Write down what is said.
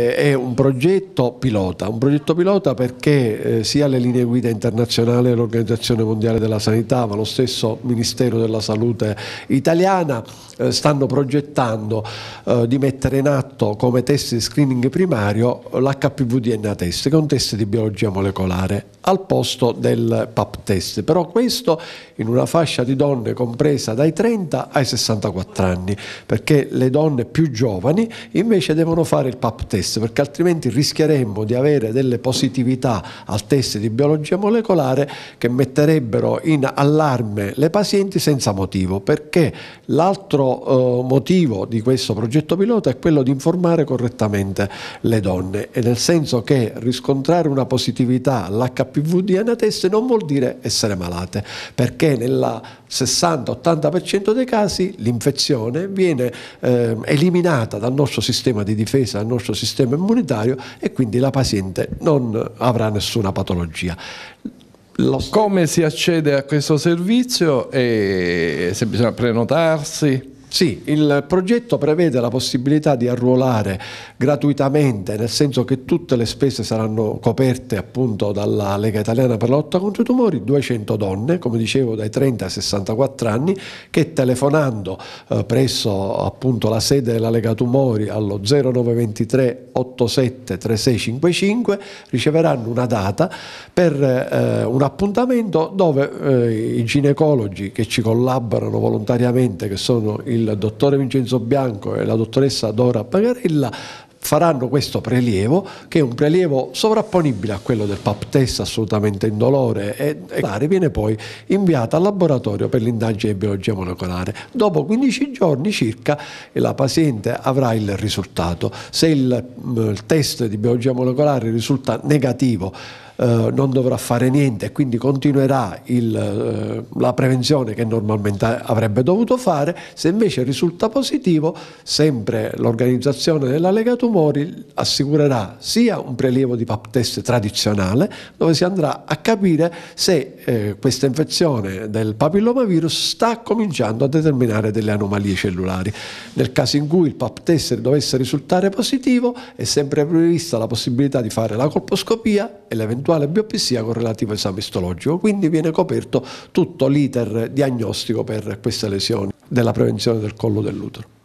Eh, è un progetto pilota, un progetto pilota perché eh, sia le linee guida internazionali dell'Organizzazione Mondiale della Sanità ma lo stesso Ministero della Salute italiana eh, stanno progettando di mettere in atto come test di screening primario l'HPV DNA test che è un test di biologia molecolare al posto del PAP test, però questo in una fascia di donne compresa dai 30 ai 64 anni perché le donne più giovani invece devono fare il PAP test test, perché altrimenti rischieremmo di avere delle positività al test di biologia molecolare che metterebbero in allarme le pazienti senza motivo, perché l'altro eh, motivo di questo progetto pilota è quello di informare correttamente le donne, e nel senso che riscontrare una positività all'HPV di anateste non vuol dire essere malate, perché nel 60-80% dei casi l'infezione viene eh, eliminata dal nostro sistema di difesa, dal nostro sistema sistema immunitario e quindi la paziente non avrà nessuna patologia. Lo Come si accede a questo servizio e eh, se bisogna prenotarsi? Sì, il progetto prevede la possibilità di arruolare gratuitamente, nel senso che tutte le spese saranno coperte appunto dalla Lega Italiana per la lotta contro i tumori, 200 donne, come dicevo dai 30 ai 64 anni, che telefonando eh, presso appunto la sede della Lega Tumori allo 0923 87 3655 riceveranno una data per eh, un appuntamento dove eh, i ginecologi che ci collaborano volontariamente, che sono il il dottore Vincenzo Bianco e la dottoressa Dora Pagarella faranno questo prelievo che è un prelievo sovrapponibile a quello del pap test assolutamente indolore e, e viene poi inviata al laboratorio per l'indagine di biologia molecolare. Dopo 15 giorni circa la paziente avrà il risultato. Se il, mm, il test di biologia molecolare risulta negativo Uh, non dovrà fare niente e quindi continuerà il, uh, la prevenzione che normalmente avrebbe dovuto fare, se invece risulta positivo, sempre l'organizzazione della legatura Mori assicurerà sia un prelievo di pap test tradizionale dove si andrà a capire se eh, questa infezione del papillomavirus sta cominciando a determinare delle anomalie cellulari. Nel caso in cui il pap test dovesse risultare positivo è sempre prevista la possibilità di fare la colposcopia e l'eventuale biopsia con relativo esame istologico, quindi viene coperto tutto l'iter diagnostico per queste lesioni della prevenzione del collo dell'utero.